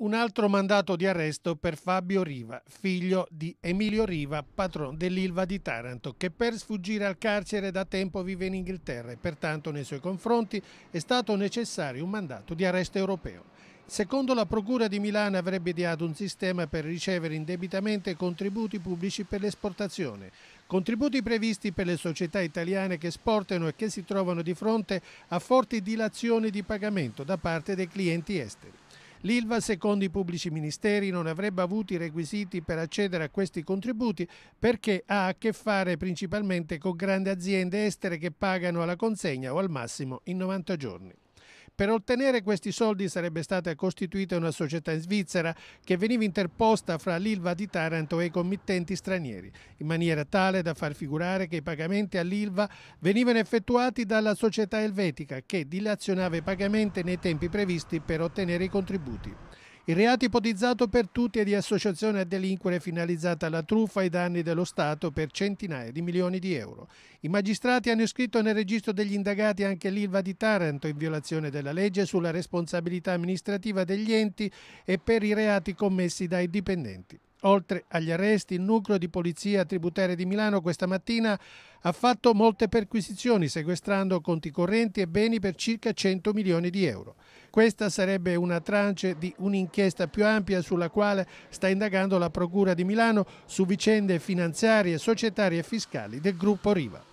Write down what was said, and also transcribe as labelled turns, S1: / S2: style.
S1: un altro mandato di arresto per Fabio Riva, figlio di Emilio Riva, patron dell'Ilva di Taranto, che per sfuggire al carcere da tempo vive in Inghilterra e pertanto nei suoi confronti è stato necessario un mandato di arresto europeo. Secondo la Procura di Milano avrebbe ideato un sistema per ricevere indebitamente contributi pubblici per l'esportazione, contributi previsti per le società italiane che esportano e che si trovano di fronte a forti dilazioni di pagamento da parte dei clienti esteri. L'ILVA, secondo i pubblici ministeri, non avrebbe avuto i requisiti per accedere a questi contributi perché ha a che fare principalmente con grandi aziende estere che pagano alla consegna o al massimo in 90 giorni. Per ottenere questi soldi sarebbe stata costituita una società in Svizzera che veniva interposta fra l'ILVA di Taranto e i committenti stranieri, in maniera tale da far figurare che i pagamenti all'ILVA venivano effettuati dalla società elvetica che dilazionava i pagamenti nei tempi previsti per ottenere i contributi. Il reato ipotizzato per tutti è di associazione a delinquere finalizzata alla truffa ai danni dello Stato per centinaia di milioni di euro. I magistrati hanno iscritto nel registro degli indagati anche l'Ilva di Taranto in violazione della legge sulla responsabilità amministrativa degli enti e per i reati commessi dai dipendenti. Oltre agli arresti, il nucleo di polizia tributaria di Milano questa mattina ha fatto molte perquisizioni, sequestrando conti correnti e beni per circa 100 milioni di euro. Questa sarebbe una tranche di un'inchiesta più ampia sulla quale sta indagando la Procura di Milano su vicende finanziarie, societarie e fiscali del gruppo Riva.